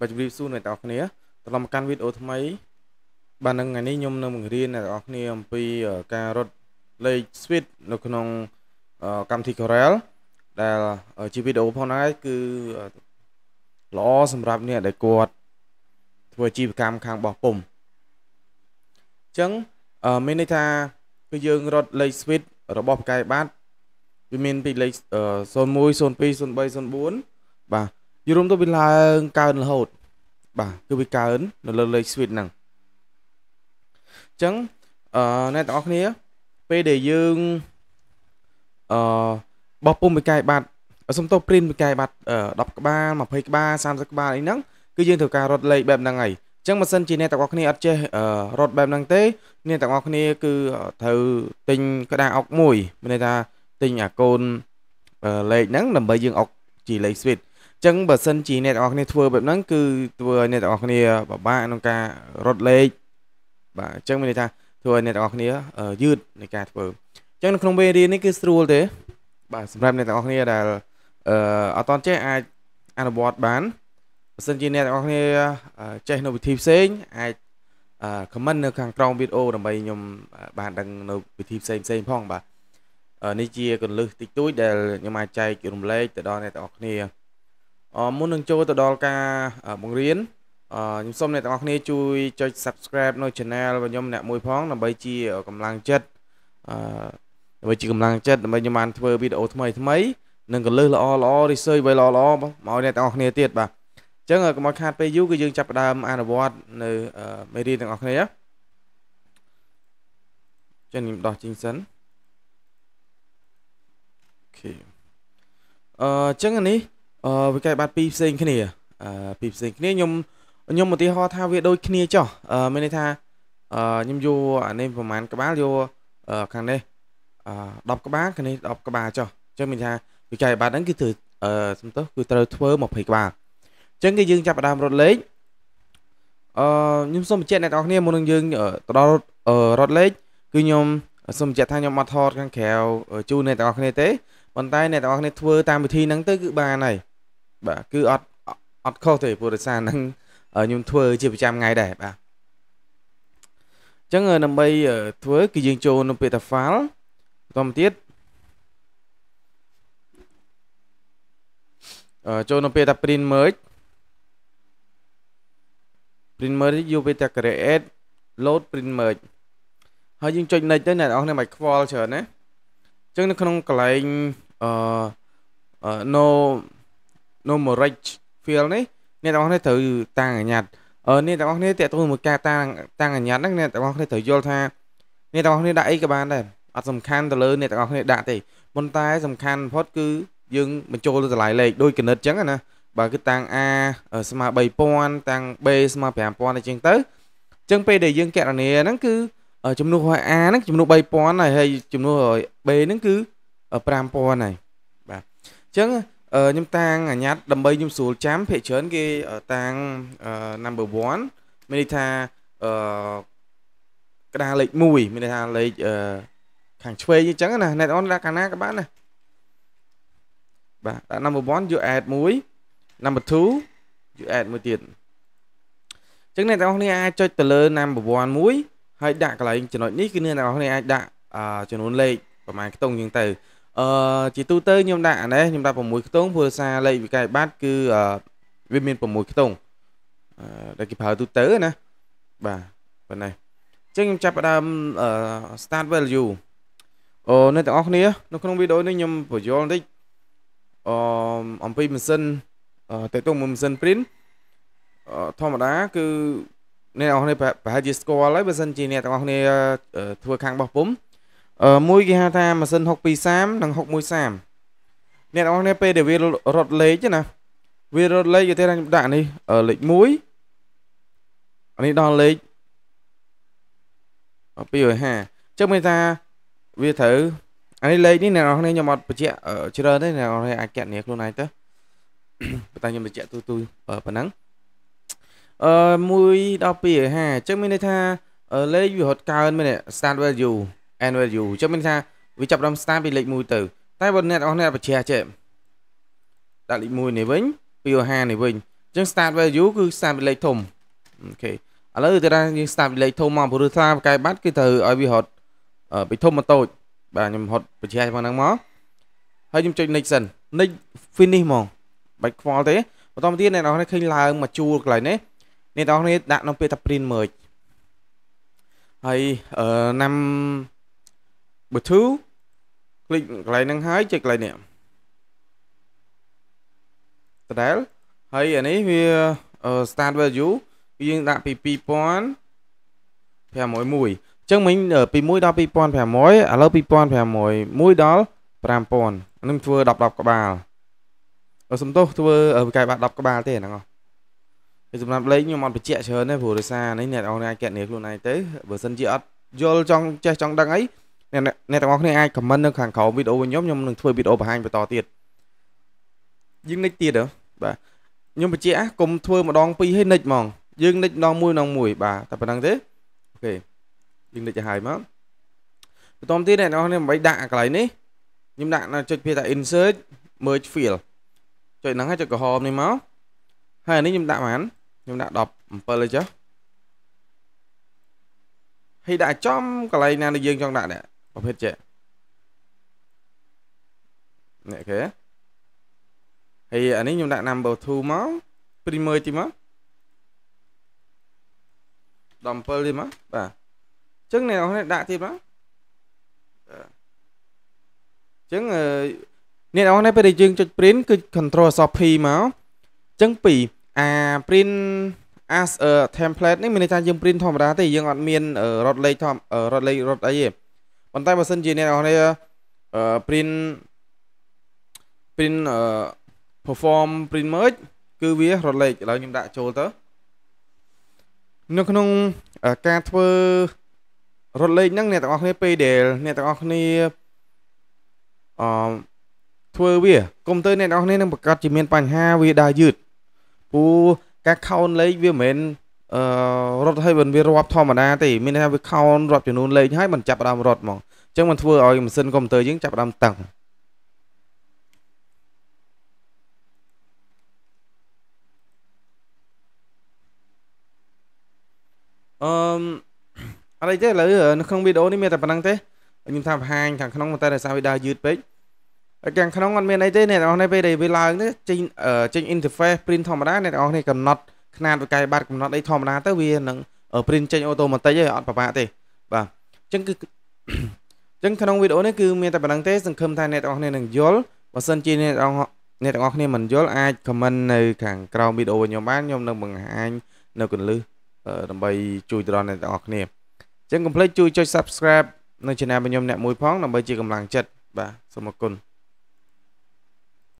បាទជម្រាបសួរអ្នកទាំងអស់គ្នាត្រឡប់មកកាន់វីដេអូថ្មី បាទនឹងថ្ងៃនេះខ្ញុំនឹងបង្រៀនអ្នកទាំងអស់គ្នាអំពីការរត់លេខ switch នៅក្នុងកម្មវិធី Corel ដែលជាវីដេអូផងដែរគឺល្អសម្រាប់អ្នកដែលគាត់ធ្វើជីវកម្មខាងបោះពុំអញ្ចឹងមានន័យថាគឺយើងរត់លេខ switch របស់ផ្កាយបាត់វាមានពីលេខ01 02 03 04បាទយរួមទៅវាឡើងកើនរហូត បាទគឺវាកើននៅលើលេខ switch ហ្នឹងអញ្ចឹងអឺអ្នកទាំងអស់គ្នាពេលដែលយើងអឺបោះពុំមួយកែបាត់សំទោស print មួយកែបាត់10ក្បាល20ក្បាល30ក្បាលអីហ្នឹងគឺយើងត្រូវការរត់លេខបែបហ្នឹងហើយអញ្ចឹងបើសិនជាអ្នកទាំងអស់គ្នាអត់ចេះរត់បែបហ្នឹងទេអ្នកទាំងអស់គ្នា គឺត្រូវទិញក្តារអុកមួយមានន័យថាទិញអាកូនលេខហ្នឹងដើម្បីយើងអុកជាលេខ switch ចឹងបើសិនជាអ្នកទាំងអស់គ្នាធ្វើបែបហ្នឹងគឺធ្វើឲ្យអ្នកទាំងអស់គ្នាពិបាកក្នុងការរត់លេខបាទអញ្ចឹងមានន័យថាធ្វើឲ្យអ្នកទាំងអស់គ្នាយឺតនៃការធ្វើអញ្ចឹងនៅក្នុងវេរៀននេះគឺស្រួលទេបាទសម្រាប់អ្នកទាំងអស់គ្នាដែលអឺអត់តន់ចេះអាចអនុវត្តបានបើសិនជាអ្នកទាំងអស់គ្នាចេះនៅវិធីផ្សេងអាចអឺ comment នៅ ខាងក្រោមវីដេអូ ដើម្បីខ្ញុំបានដឹងនៅវិធីផ្សេងផ្សេងផងបាទនេះជាកលឹះតិចតួចដែលខ្ញុំអាចចែករំលែកទៅដល់អ្នកទាំងអស់គ្នាមុននឹងចូលទៅដល់ការបង្រៀនខ្ញុំសូមអ្នកទាំងអស់គ្នា ជួយចុច Subscribe នៅ Channel របស់ខ្ញុំអ្នកមួយផងដើម្បីជាកម្លាំងចិត្តដើម្បីជាកម្លាំងចិត្តដើម្បីខ្ញុំបានធ្វើវីដេអូថ្មីថ្មីនិងកលឹះល្អល្អ research ໄວល្អល្អមកឲ្យអ្នកទាំងអស់គ្នាទៀតបាទអញ្ចឹងកុំឲ្យខាតពេលយូរគឺយើងចាប់ផ្ដើមអនុវត្ត នៅមេរៀនទាំងអស់គ្នាចឹងខ្ញុំដោះជីងសិនអូខេអឺអញ្ចឹងនេះអឺវាកែបាត់ពីផ្សេងគ្នាអឺពីផ្សេងគ្នាខ្ញុំខ្ញុំឧទាហរណ៍ថាវាដូចគ្នាចុះអឺមានន័យថាអឺខ្ញុំយកអានេះប្រហែលក្បាលយកខាងនេះអឺ10ក្បាលខាងនេះ10ក្បាលចុះអញ្ចឹងមានថាវិក័យប័ត្រហ្នឹងគឺត្រូវអឺសំទោសគឺត្រូវធ្វើ20ក្បាលអញ្ចឹងគឺយើងចាប់ផ្ដើមរត់លេខអឺខ្ញុំសូមបញ្ជាក់អ្នកទាំងអស់គ្នាមុននឹងយើងទៅដល់រត់លេខគឺខ្ញុំសូមបញ្ជាក់ថាខ្ញុំអត់ថតខាងក្រៅជូនអ្នកទាំងអស់គ្នាទេប៉ុន្តែអ្នកទាំងអស់គ្នាធ្វើតាមវិធីហ្នឹងទៅគឺបានហើយបាទគឺអត់អត់ខុសទេព្រោះដោយសារនឹងខ្ញុំធ្វើជាប្រចាំថ្ងៃដែរបាទអញ្ចឹងដើម្បីធ្វើគឺយើងចូលនៅពាក្យថា file បន្តមកទៀតចូលនៅពាក្យថា print merge print merge យកពាក្យថា create load print merge ហើយយើងចុច next ទៅអ្នកនរអស់គ្នាមិនខ្វល់ច្រើនណាអញ្ចឹងនៅក្នុងកន្លែងអឺ no numeric field នេះអ្នកទាំងអស់គ្នាត្រូវតាំងអាញាត់អឺអ្នកទាំងអស់គ្នាតើតើមួយការតាំងតាំងអាញាត់ហ្នឹងអ្នកទាំងអស់គ្នាត្រូវយល់ថាអ្នកទាំងអស់គ្នាដាក់អីក៏បានដែរអត់សំខាន់ទៅលើអ្នកទាំងអស់គ្នាដាក់ទេប៉ុន្តែសំខាន់បំផុតគឺយើងបញ្ចូលទៅតម្លៃលេខដូចគណិតអញ្ចឹងណាបើគឺតាំង A ស្មើ3000តាំង B ស្មើ5000អញ្ចឹងទៅអញ្ចឹងពេលដែលយើងកណនាហ្នឹងគឺ ចំនួន A ហ្នឹងចំនួន3000ហើយហើយចំនួន B ហ្នឹងគឺ5000ហើយបាទអញ្ចឹងខ្ញុំតាំងអាញាត់ដើម្បីខ្ញុំស្រួលចាំភាគច្រើនគេតាំង number 1មានន័យថាអឺក្តារលេខ1មានន័យថាលេខអឺខាងឆ្វេងអញ្ចឹងណាអ្នកអនដាក់ខាងណាក៏បានណាបាទដាក់ number 1យក add 1 number 2យក add មួយទៀតអញ្ចឹងអ្នកទាំងអស់គ្នាអាចចុចទៅលើ number 1មួយ ហើយដាក់កន្លែងចំណុចនេះគឺអ្នកទាំងអស់គ្នាអាចដាក់ចំនួនលេខប្រហែលខ្ទង់អញ្ចឹងទៅអឺជាទូទៅខ្ញុំដាក់អានេះខ្ញុំដាក់6ខ្ទង់ព្រោះសារលេខវិក័យប័ត្រគឺវាមាន6ខ្ទង់អឺដែលគេប្រើទូទៅណាបាទប៉ុណ្ណេះអញ្ចឹងខ្ញុំចាប់ផ្ដើមអឺ start value អូអ្នកទាំងអស់គ្នានៅក្នុងវីដេអូនេះខ្ញុំបញ្យល់បន្តិចអមអំពីម៉ាស៊ីនតេតុងមួយម៉ាស៊ីន print ធម្មតាគឺអ្នកទាំងអស់គ្នាប្រហែលជាស្គាល់ហើយបើសិនជាអ្នកទាំងអស់គ្នា ធ្វើខាងរបស់ពុំមួយគេហៅថាម៉ាស៊ីន6230និង6130អ្នកនរគ្នាពេលដែលវារត់លេខណាវារត់លេខយកទេថាខ្ញុំដាក់នេះលេខ1អានេះដល់លេខ250អញ្ចឹងមានថាវាត្រូវអានេះលេខនេះអ្នកនរគ្នាខ្ញុំអត់បញ្ជាក់ច្រើនទេអ្នកនរគ្នាអាចកណនាខ្លួនឯងទៅបើតែខ្ញុំបញ្ជាក់ទូទូប៉ុណ្ណឹងអឺ1ដល់250អញ្ចឹងមានន័យថាលេខវារត់កើនមែន start value NVU ចាំមានថាវាចាប់ដើម start ពីលេខ1ទៅ តែបើអ្នកទាំងអស់អ្នកបច្ចេកចេះដាក់លេខ1នេះវិញ250នេះវិញអញ្ចឹង start value គឺ start ពីលេខធំអូខេឥឡូវទៅដល់យើង start ពីលេខធំមកព្រោះថាបកាយបាត់គឺត្រូវឲ្យវារត់ពីធំមកតូច បាទខ្ញុំរត់បច្ចេកផងហ្នឹងមកហើយខ្ញុំចុច next សិន next finish ហ្មងបាច់ខ្វល់ទេបន្តមកទៀតអ្នកនរឃើញឡើងមកជួលកន្លែងនេះអ្នកនរដាក់ក្នុងពាក្យថា print merge ហើយអឺណាំ Bluetooth คลิกកន្លែងហ្នឹងហើយចុចកន្លែងនេះដដែលហើយអានេះវា start value វាយើងដាក់ពី2000 501អញ្ចឹងមិញពី1ដល់2500ឥឡូវ2500 1ដល់5000នឹងធ្វើ10 10ក្បាលអឺសំទោសធ្វើវិក័យបាត់10ក្បាលទេហ្នឹងហ៎ហើយសម្រាប់លេខខ្ញុំអត់បញ្ជាក់ច្រើនទេព្រោះដោយសារនេះអ្នកនរអាចកែនាខ្លួនឯងទៅបើសិនជាអត់យល់ចង់ចេះចង់ដឹងអីអ្នកអ្នកទាំងអស់គ្នាអាចខមមិននៅខាងក្រោមវីដេអូរបស់ខ្ញុំខ្ញុំនឹងធ្វើវីដេអូបង្ហាញបន្តទៀតយើងនិចទៀតហ៎បាទខ្ញុំបញ្ជាក់កុំធ្វើម្ដងពីរឲ្យនិចហ្មង យើងនិចម្ដងមួយម្ដងមួយ បាទតែប៉ុណ្្នឹងទេអូខេយើងនិចទៅហើយមកបន្តទៀតអ្នកនរនេះមិនបីដាក់កន្លែងនេះខ្ញុំដាក់នៅចុចភាសា insert merge field ចុចហ្នឹងហើយចុចក្រហមនេះមកហើយអានេះខ្ញុំដាក់បានខ្ញុំដាក់17ហើយចុះហើយដាក់ចំកន្លែងណាដែលយើងចង់ដាក់នេះប្រភេទចេះនេះគេហើយអានេះខ្ញុំដាក់ number 2មក primer ទីមក17ទីមកបាទអញ្ចឹងអ្នកនរគ្នាដាក់ទៀតមកអញ្ចឹងអ្នកនរគ្នាពេលដែលយើងចុច print គឺ control soft p មកអញ្ចឹង2អា print as a template នេះមានន័យថាយើង print ធម្មតាទេយើងអត់មានរត់លេខធម្មរត់លេខរត់អីទេប៉ុន្តែបើសិនជាអ្នកនរគ្នា print print perform print merge គឺវារត់លេខឥឡូវខ្ញុំដាក់ចូលទៅនៅក្នុងការធ្វើរត់លេខហ្នឹងអ្នកទាំងអស់គ្នាពេលដែលអ្នកទាំងអស់គ្នាអឺធ្វើវាកុំទៅអ្នកទាំងអស់គ្នានឹងប្រកាសជាមានបញ្ហាវាដើរយឺតព្រោះការខោនលេខវាមិនមែនអឺរត់ឲ្យមិនវារាប់ធម្មតាទេមានន័យថាវាខោនរាប់ចំនួន លេខឲ្យมันចាប់ដើមរត់ហ្មងអញ្ចឹងมันធ្វើឲ្យម៉ាស៊ីនកុំព្យូទ័រយើងចាប់ដើមតឹងអឺអរិយទេឥឡូវនៅក្នុងវីដេអូនេះមានតែប៉ុណ្្នឹងទេខ្ញុំថាបង្ហាញខាងក្នុងតែដោយសារវាដើរយឺតពេកហើយខាងក្នុងអត់មានអីទេអ្នកទាំងអស់នេះពេលដែលវាឡើងទេចេញចេញ interface print ធម្មតាអ្នកទាំងអស់នេះកំណត់ຂະຫນາດវិក័យប័ត្រកំណត់អីធម្មតាទៅវានឹង print ចេញអូតូម៉ាទិកទេអត់ប្រហែលទេបាទអញ្ចឹងគឺអញ្ចឹងក្នុងវីដេអូនេះគឺមានតែប៉ុណ្្នឹងទេសង្ឃឹមថាអ្នកទាំងអស់គ្នានឹងយល់បើសិនជាអ្នកទាំងអស់អ្នកទាំងអស់គ្នាមិនយល់អាច comment នៅខាងក្រោមវីដេអូខ្ញុំបានខ្ញុំនឹងបង្ហាញនៅកន្លឹះដើម្បី ជួយទៅដល់អ្នកទាំងអស់គ្នាអញ្ចឹងកុំភ្លេចជួយចុច subscribe នៅ channel របស់ខ្ញុំអ្នកមួយ ផងដើម្បីជាកម្លាំងចិត្តបាទសូមអរគុណ